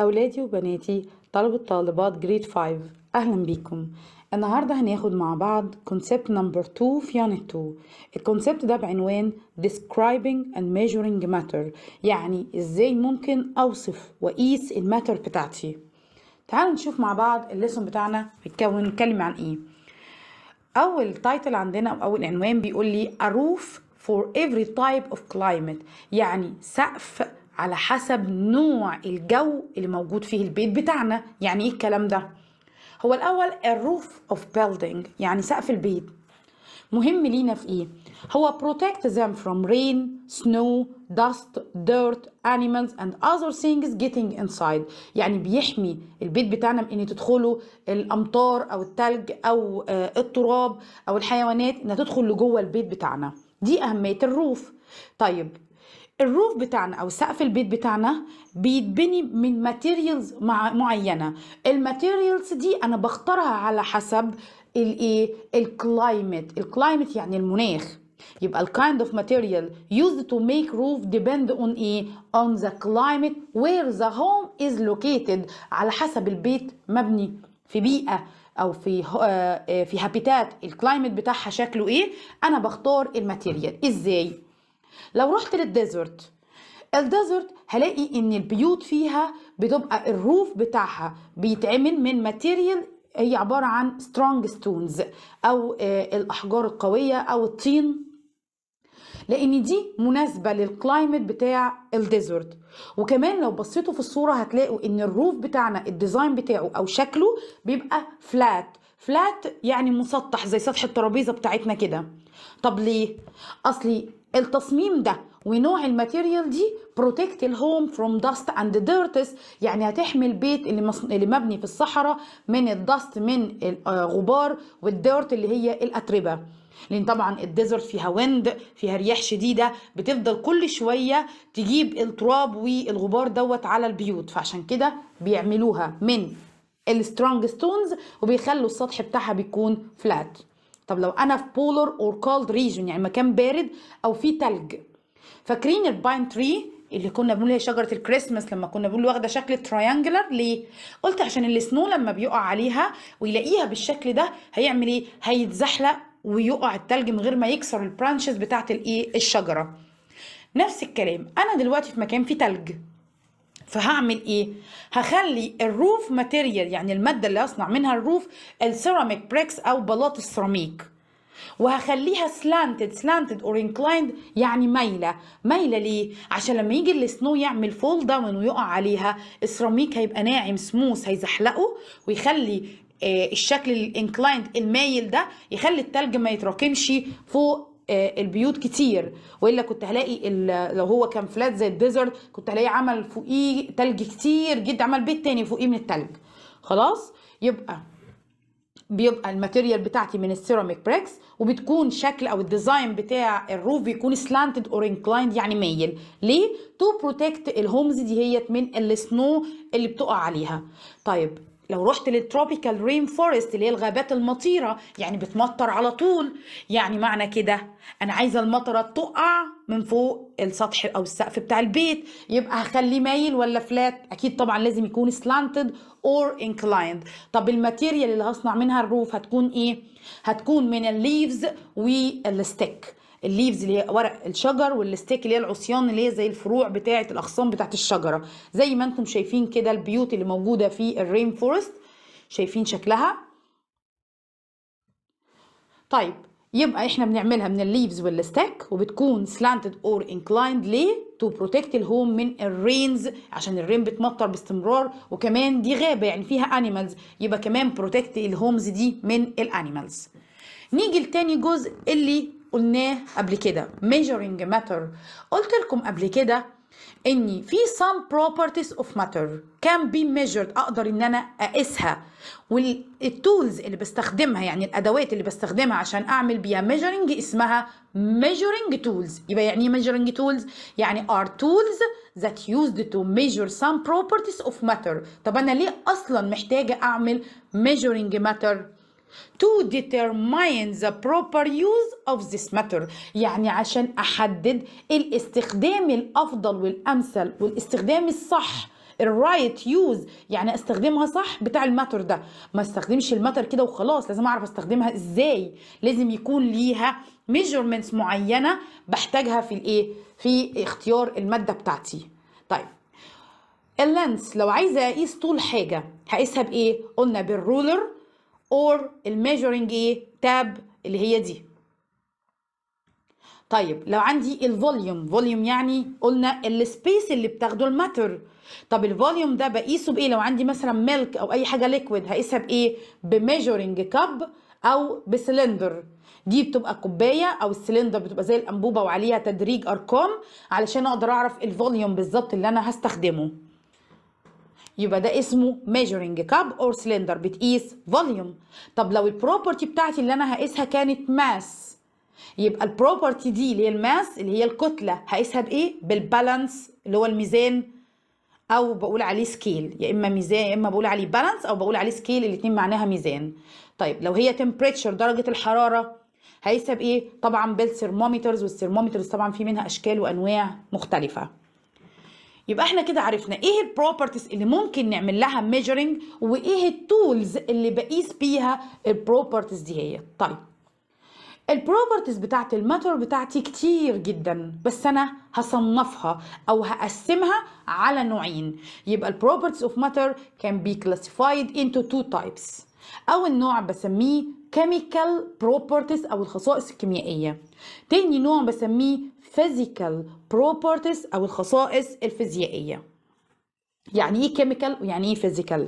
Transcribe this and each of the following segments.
أولادي وبناتي طلبة طالبات جريد 5 أهلا بيكم النهاردة هناخد مع بعض كونسبت نمبر 2 في unit 2 الكونسبت ده بعنوان Describing and Measuring Matter يعني إزاي ممكن أوصف وأقيس الماتر بتاعتي تعالوا نشوف مع بعض الليسون بتاعنا بيتكون كلمة عن إيه أول تايتل عندنا أو أول عنوان بيقول لي A roof for every type of climate يعني سقف على حسب نوع الجو اللي موجود فيه البيت بتاعنا يعني ايه الكلام ده هو الاول الروف اوف building يعني سقف البيت مهم لينا في ايه هو protect them from rain snow dust dirt animals and other things getting inside يعني بيحمي البيت بتاعنا من ان تدخله الامطار او التلج او آه، التراب او الحيوانات انها تدخل لجوه البيت بتاعنا دي اهميه الروف طيب الروف بتاعنا او سقف البيت بتاعنا بيتبني من ماتيريالز معينه الماتيريالز دي انا بختارها على حسب الايه الكلايمت الكلايمت يعني المناخ يبقى ال kind of material used to make roof depend on ايه on the climate where the home is located على حسب البيت مبني في بيئه او في آه، آه، في هابيتات الكلايمت بتاعها شكله ايه انا بختار الماتيريال ازاي لو رحت للديزرت الديزرت هلاقي ان البيوت فيها بتبقى الروف بتاعها بيتعمل من ماتيريال هي عباره عن سترونج ستونز او آه، الاحجار القويه او الطين لان دي مناسبه للكلايمت بتاع الديزرت وكمان لو بصيتوا في الصوره هتلاقوا ان الروف بتاعنا الديزاين بتاعه او شكله بيبقى فلات فلات يعني مسطح زي سطح الترابيزه بتاعتنا كده طب ليه اصلي التصميم ده ونوع الماتيريال دي بروتكت الهوم فروم داست اند ديرتس يعني هتحمي البيت اللي, مص... اللي مبني في الصحراء من الدست من الغبار آه، والديرت اللي هي الاتربه لان طبعا الديزرت فيها ويند فيها رياح شديده بتفضل كل شويه تجيب التراب والغبار دوت على البيوت فعشان كده بيعملوها من السترونج ستونز وبيخلوا السطح بتاعها بيكون فلات طب لو انا في بولر اور كولد ريجن يعني مكان بارد او فيه تلج فاكرين الباين تري اللي كنا بنقول هي شجره الكريسماس لما كنا بنقول واخده شكل تريانجلر ليه قلت عشان السنو لما بيقع عليها ويلاقيها بالشكل ده هيعمل ايه هيتزحلق ويقع التلج من غير ما يكسر البرانشز بتاعت الايه الشجره نفس الكلام انا دلوقتي في مكان فيه تلج فهعمل ايه هخلي الروف ماتيريال يعني الماده اللي هصنع منها الروف السيراميك بريكس او بلاط السيراميك وهخليها سلانتد سلانتد اور انكلايند يعني مايله مايله ليه عشان لما يجي السنو يعمل فول داون ويقع عليها السيراميك هيبقى ناعم سموث هيزحلقه ويخلي آه، الشكل الانكلايند المايل ده يخلي التلج ما يتراكمش فوق آه، البيوت كتير والا كنت هلاقي لو هو كان فلات زي الديزرت كنت هلاقي عمل فوقيه تلج كتير جدا عمل بيت تاني فوقيه من التلج خلاص يبقى بيبقى الماتيريال بتاعتي من السيراميك بريكس وبتكون شكل او الديزاين بتاع الروف بيكون سلانتد اور انكلايند يعني مايل ليه تو بروتكت الهومز هيت من السنو اللي بتقع عليها طيب لو رحت للتروبيكال رين فورست اللي هي الغابات المطيره يعني بتمطر على طول يعني معنى كده انا عايزه المطره تقع من فوق السطح او السقف بتاع البيت يبقى هخليه مايل ولا فلات اكيد طبعا لازم يكون سلانتد اور انكلايند طب الماتيريال اللي هصنع منها الروف هتكون ايه هتكون من الليفز والستيك الليفز اللي هي ورق الشجر والستيك اللي هي العصيان اللي هي زي الفروع بتاعه الاغصان بتاعه الشجره زي ما انتم شايفين كده البيوت اللي موجوده في الرين فورست شايفين شكلها طيب يبقى احنا بنعملها من الليفز والستيك وبتكون سلانتد اور انكلايند ليه تو بروتكت الهوم من الرينز عشان الرين بتمطر باستمرار وكمان دي غابه يعني فيها انيمالز يبقى كمان بروتكت الهومز دي من الانيمالز نيجي لتاني جزء اللي قلناه قبل كده measuring matter قلت لكم قبل كده اني في some properties of matter can be measured اقدر ان انا اقيسها والتولز اللي بستخدمها يعني الادوات اللي بستخدمها عشان اعمل بيها measuring اسمها measuring tools يبقى يعني ايه measuring tools يعني are tools that used to measure some properties of matter طب انا ليه اصلا محتاجه اعمل measuring matter to determine the proper use of this matter يعني عشان أحدد الاستخدام الأفضل والأمثل والاستخدام الصح الرايت يوز يعني استخدمها صح بتاع الماتر ده ما استخدمش الماتر كده وخلاص لازم اعرف استخدمها ازاي لازم يكون ليها ميجرمنتس معينه بحتاجها في الايه في اختيار الماده بتاعتي طيب اللانس لو عايزه اقيس طول حاجه هقيسها بايه قلنا بالرولر اور الميجرنج ايه تاب اللي هي دي طيب لو عندي الفوليوم فوليوم يعني قلنا السبيس اللي بتاخده الماتر طب الفوليوم ده بقيسه بايه لو عندي مثلا ميلك او اي حاجه ليكويد هقيسها بايه بميجرنج كاب او بسلندر دي بتبقى كوبايه او السلندر بتبقى زي الانبوبه وعليها تدريج ارقام علشان اقدر اعرف الفوليوم بالظبط اللي انا هستخدمه يبقى ده اسمه measuring cup or cylinder بتقيس volume طب لو البروبرتي بتاعتي اللي انا هقيسها كانت mass يبقى البروبرتي دي اللي هي الماس اللي هي الكتله هقيسها بايه بالبالانس اللي هو الميزان او بقول عليه سكيل يا اما ميزان يا اما بقول عليه بالانس او بقول عليه سكيل الاثنين معناها ميزان طيب لو هي تمبريتشر درجه الحراره هيسب ايه طبعا بالثرمومترز والثرمومترز طبعا في منها اشكال وانواع مختلفه يبقى احنا كده عرفنا ايه البروبرتيز اللي ممكن نعمل لها ميجرنج وايه التولز اللي بقيس بيها البروبرتيز دي هي طيب البروبرتيز بتاعت الماتر بتاعتي كتير جدا بس انا هصنفها او هقسمها على نوعين يبقى البروبرتيز اوف ماتر كان بي كلاسيفايد انتو تو تايبس اول نوع بسميه كيميكال بروبرتيز او الخصائص الكيميائيه تاني نوع بسميه physical properties أو الخصائص الفيزيائية يعني إيه chemical ويعني إيه physical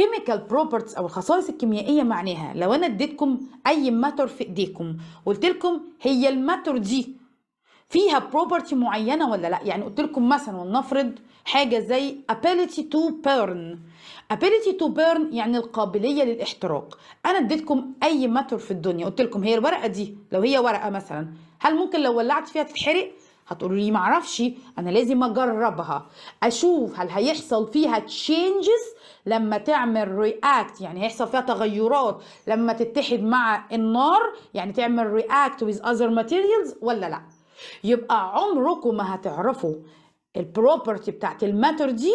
chemical properties أو الخصائص الكيميائية معناها لو أنا اديتكم أي ماتر في إيديكم وقلت لكم هي الماتر دي فيها بروبرتي معينه ولا لا يعني قلت لكم مثلا ولنفرض حاجه زي ability to burn ability to burn يعني القابليه للاحتراق انا اديتكم اي ماتر في الدنيا قلت لكم هي الورقه دي لو هي ورقه مثلا هل ممكن لو ولعت فيها تتحرق هتقولوا لي معرفش انا لازم اجربها اشوف هل هيحصل فيها تشينجز لما تعمل رياكت يعني هيحصل فيها تغيرات لما تتحد مع النار يعني تعمل رياكت with other materials ولا لا يبقى عمركم ما هتعرفوا البروبرتي بتاعت الماتر دي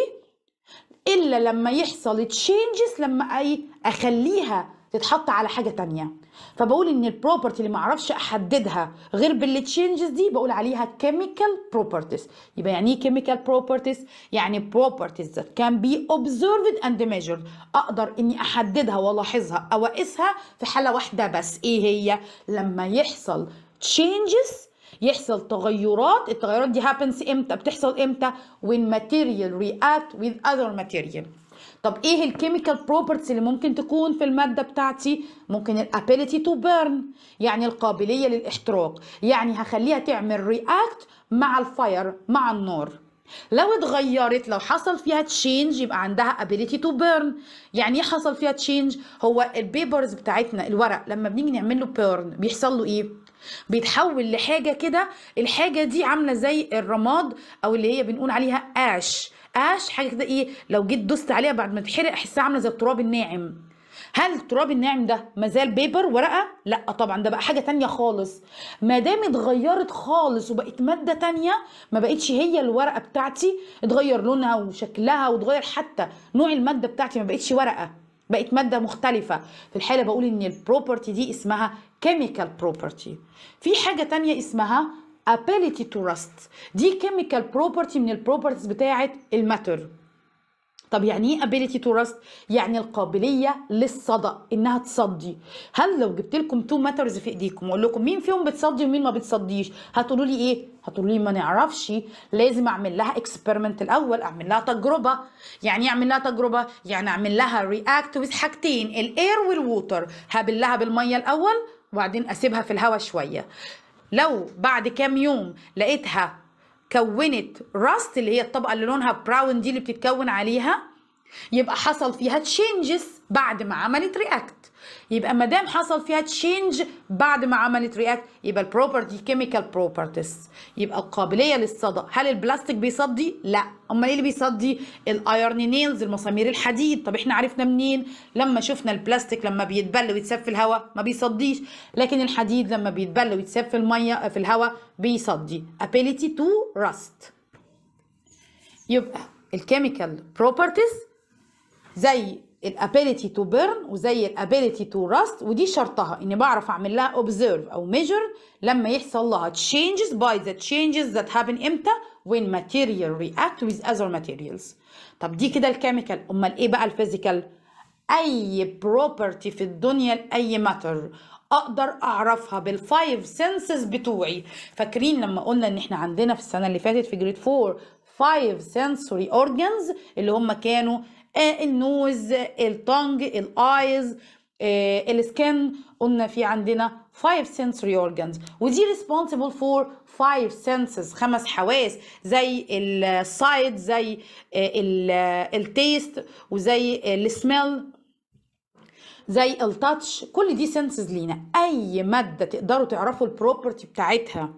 الا لما يحصل تشينجز لما اي اخليها تتحط على حاجه تانية فبقول ان البروبرتي اللي ما اعرفش احددها غير بالتشينجز دي بقول عليها كيميكال بروبرتيز يبقى يعني ايه كيميكال بروبرتيز يعني بروبرتيز ذات كان بي اوبزرفد اند ميجر اقدر اني احددها والاحظها او اقيسها في حاله واحده بس ايه هي لما يحصل تشينجز يحصل تغيرات التغيرات دي happens امتى بتحصل امتى when material react with other material طب ايه الكيميكال بروبرتيز اللي ممكن تكون في الماده بتاعتي ممكن الابيليتي تو بيرن يعني القابليه للاحتراق يعني هخليها تعمل رياكت مع الفاير مع النار لو اتغيرت لو حصل فيها تشينج يبقى عندها ability to burn يعني ايه حصل فيها تشينج هو البيبرز بتاعتنا الورق لما بنيجي نعمل له بيرن بيحصل له ايه بيتحول لحاجه كده الحاجه دي عامله زي الرماد او اللي هي بنقول عليها قاش قاش حاجه كده ايه لو جيت دوست عليها بعد ما تتحرق احسها عامله زي التراب الناعم هل التراب الناعم ده مازال بيبر ورقه لا طبعا ده بقى حاجه تانية خالص ما دام اتغيرت خالص وبقت ماده تانية ما بقتش هي الورقه بتاعتي اتغير لونها وشكلها واتغير حتى نوع الماده بتاعتي ما بقتش ورقه بقت ماده مختلفه في الحاله بقول ان البروبرتي دي اسمها كيميكال بروبرتي في حاجه تانية اسمها ability to rust دي كيميكال بروبرتي من البروبرتيز بتاعه الماتر طب يعني ايه ability to trust يعني القابليه للصدق انها تصدي هل لو جبت لكم تو ماترز في ايديكم واقول لكم مين فيهم بتصدي ومين ما بتصديش هتقولوا لي ايه هتقولوا لي ما نعرفش لازم اعمل لها اكسبيرمنت الاول يعني إيه اعمل لها تجربه يعني اعمل لها تجربه يعني اعمل لها رياكت with حاجتين الاير والووتر هبلها بالميه الاول وبعدين اسيبها في الهواء شويه لو بعد كام يوم لقيتها كونت راست اللي هي الطبقه اللي لونها براون دي اللي بتتكون عليها يبقى حصل فيها تشينجز بعد ما عملت رياكت يبقى ما دام حصل فيها تشينج بعد ما عملت رياكت يبقى البروبرتي كيميكال بروبرتيز يبقى القابليه للصدى هل البلاستيك بيصدي لا امال ايه اللي بيصدي الايرن نيلز المسامير الحديد طب احنا عرفنا منين لما شفنا البلاستيك لما بيتبل ويتساب في الهواء ما بيصديش لكن الحديد لما بيتبل ويتساب في الميه في الهواء بيصدي ability to rust يبقى الكيميكال بروبرتيز زي الابيليتي تو بيرن وزي الابيليتي تو راست ودي شرطها اني بعرف اعمل لها اوبزيرف او ميجر لما يحصل لها تشينجز باي ذا تشينجز ذات هابن امتى وين ماتيريال رياكت ويز اذر ماتيريالز طب دي كده الكيميكال امال ايه بقى الفيزيكال اي بروبرتي في الدنيا لاي ماتر اقدر اعرفها بالفايف سنسز بتوعي فاكرين لما قلنا ان احنا عندنا في السنه اللي فاتت في جريد 4 5 sensory organs اللي هم كانوا آه، النوز التونج الايز آه، السكن قلنا في عندنا 5 sensory organs ودي responsible for 5 senses خمس حواس زي السايد زي آه، التيست وزي السميل زي التاتش كل دي سنسز لينا اي ماده تقدروا تعرفوا البروبرتي بتاعتها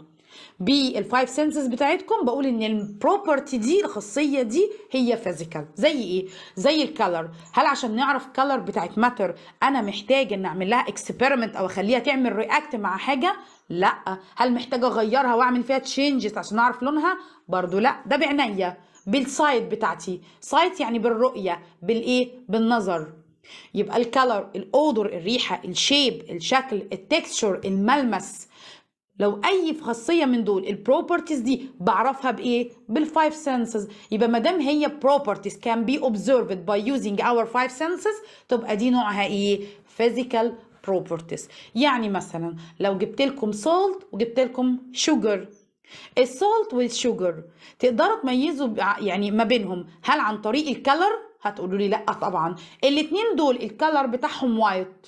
بالفايف سنسز بتاعتكم بقول ان البروبرتي دي الخاصيه دي هي فيزيكال زي ايه زي الكالر هل عشان نعرف كالر بتاعت ماتر انا محتاج ان اعمل لها اكسبيرمنت او اخليها تعمل رياكت مع حاجه لا هل محتاجه اغيرها واعمل فيها تشينجز عشان اعرف لونها برضو لا ده بعينيا بالسايت بتاعتي سايت يعني بالرؤيه بالايه بالنظر يبقى الكالر الاودر الريحه الشيب الشكل التكستشر الملمس لو اي خاصيه من دول البروبرتيز دي بعرفها بايه بالفايف سنسز يبقى ما دام هي بروبرتيز كان بي observed باي يوزنج اور فايف سنسز تبقى دي نوعها ايه فيزيكال بروبرتيز يعني مثلا لو جبت لكم سولت وجبت لكم شوجر السولت والشوجر تقدروا تميزوا يعني ما بينهم هل عن طريق الكلر هتقولوا لي لا طبعا الاثنين دول الكلر بتاعهم وايت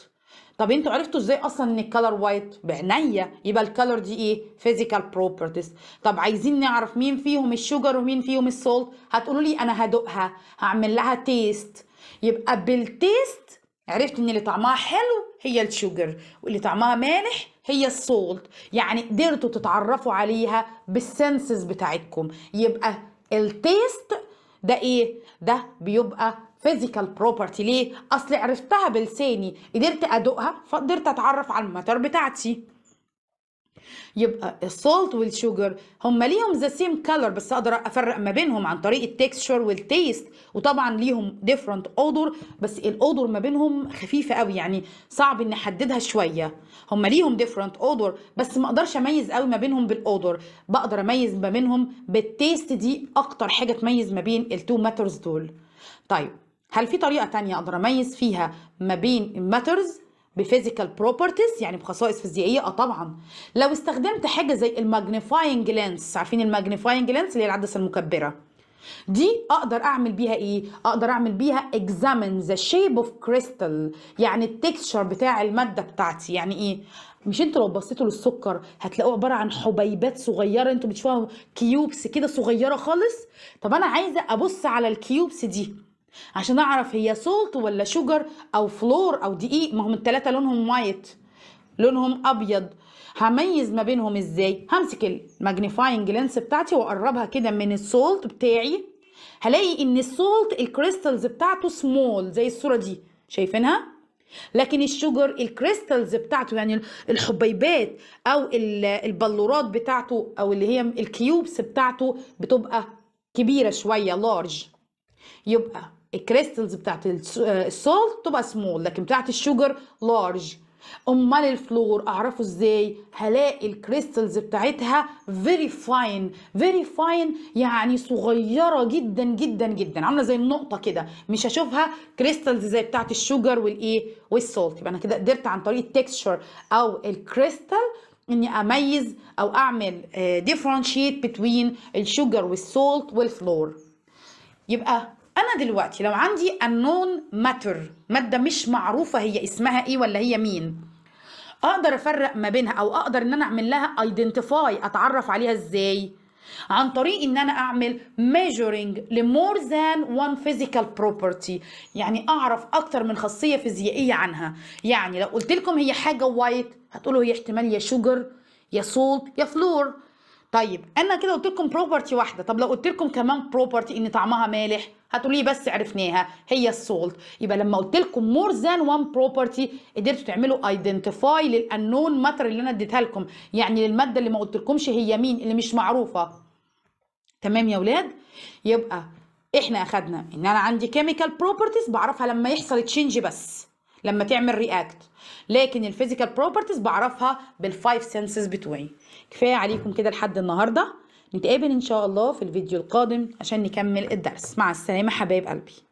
طب انتوا عرفتوا ازاي اصلا ان الكلر وايت بعينيا يبقى الكلر دي ايه فيزيكال بروبرتيز طب عايزين نعرف مين فيهم الشوجر ومين فيهم السولت هتقولوا لي انا هدوقها هعمل لها تيست يبقى بالتيست عرفت ان اللي طعمها حلو هي الشوجر واللي طعمها مالح هي السولت يعني قدرتوا تتعرفوا عليها بالسنسز بتاعتكم يبقى التيست ده ايه ده بيبقى فيزيكال بروبرتي ليه اصل عرفتها بلساني قدرت ادوقها فقدرت اتعرف على الماتر بتاعتي يبقى السولت والشوجر هما ليهم ذا سيم كلر بس اقدر افرق ما بينهم عن طريق التكستشر والتيست وطبعا ليهم ديفرنت اودور بس الاودور ما بينهم خفيفه قوي يعني صعب ان احددها شويه هما ليهم ديفرنت اودور بس ما اقدرش اميز قوي ما بينهم بالاودور بقدر اميز ما بينهم بالتيست دي اكتر حاجه تميز ما بين التو ماترز دول طيب هل في طريقه تانية اقدر اميز فيها ما بين الماترز بفيزيكال بروبرتيز يعني بخصائص فيزيائيه اه طبعا لو استخدمت حاجه زي الماجنيفاينج لينس عارفين الماجنيفاينج لينس اللي هي العدسه المكبره دي اقدر اعمل بيها ايه اقدر اعمل بيها اكزامين ذا شيب اوف كريستال يعني التكستشر بتاع الماده بتاعتي يعني ايه مش انتوا لو بصيتوا للسكر هتلاقوه عباره عن حبيبات صغيره انتوا بتشوفوها كيوبس كده صغيره خالص طب انا عايزه ابص على الكيوبس دي عشان اعرف هي سولت ولا شوجر او فلور او دقيق ما هم التلاتة لونهم وايت لونهم ابيض هميز ما بينهم ازاي همسك الماجنيفاينج لينس بتاعتي واقربها كده من السولت بتاعي هلاقي ان السولت الكريستالز بتاعته سمول زي الصوره دي شايفينها لكن الشجر الكريستالز بتاعته يعني الحبيبات او البلورات بتاعته او اللي هي الكيوبس بتاعته بتبقى كبيره شويه لارج يبقى الكريستلز بتاعت السولت آه، تبقى سمول لكن بتاعت الشوجر لارج امال الفلور اعرفه ازاي هلاقي الكريستلز بتاعتها فيري فاين فيري فاين يعني صغيره جدا جدا جدا عامله زي النقطه كده مش هشوفها كريستلز زي بتاعت الشوجر والايه والسولت يبقى انا كده قدرت عن طريق التكستشر او الكريستال اني اميز او اعمل ديفرنشيت بتوين الشوجر والسولت والفلور يبقى انا دلوقتي لو عندي النون ماتر ماده مش معروفه هي اسمها ايه ولا هي مين اقدر افرق ما بينها او اقدر ان انا اعمل لها ايدنتيفاي اتعرف عليها ازاي عن طريق ان انا اعمل measuring لمور ذان وان physical property يعني اعرف اكتر من خاصيه فيزيائيه عنها يعني لو قلت لكم هي حاجه وايت هتقولوا هي احتمال يا شوجر يا سولت يا فلور طيب انا كده قلت لكم بروبرتي واحده طب لو قلت لكم كمان بروبرتي ان طعمها مالح هتقولوا لي بس عرفناها هي السولت يبقى لما قلت لكم مور ذان وان بروبرتي قدرتوا تعملوا ايدنتيفاي للانون ماتر اللي انا اديتها لكم يعني للماده اللي ما قلتلكمش هي مين اللي مش معروفه تمام يا ولاد يبقى احنا اخدنا ان انا عندي كيميكال بروبرتيز بعرفها لما يحصل تشينج بس لما تعمل رياكت لكن الفيزيكال بروبرتيز بعرفها بالفايف سنسز بتوعي كفايه عليكم كده لحد النهارده نتقابل ان شاء الله في الفيديو القادم عشان نكمل الدرس مع السلامه حبايب قلبي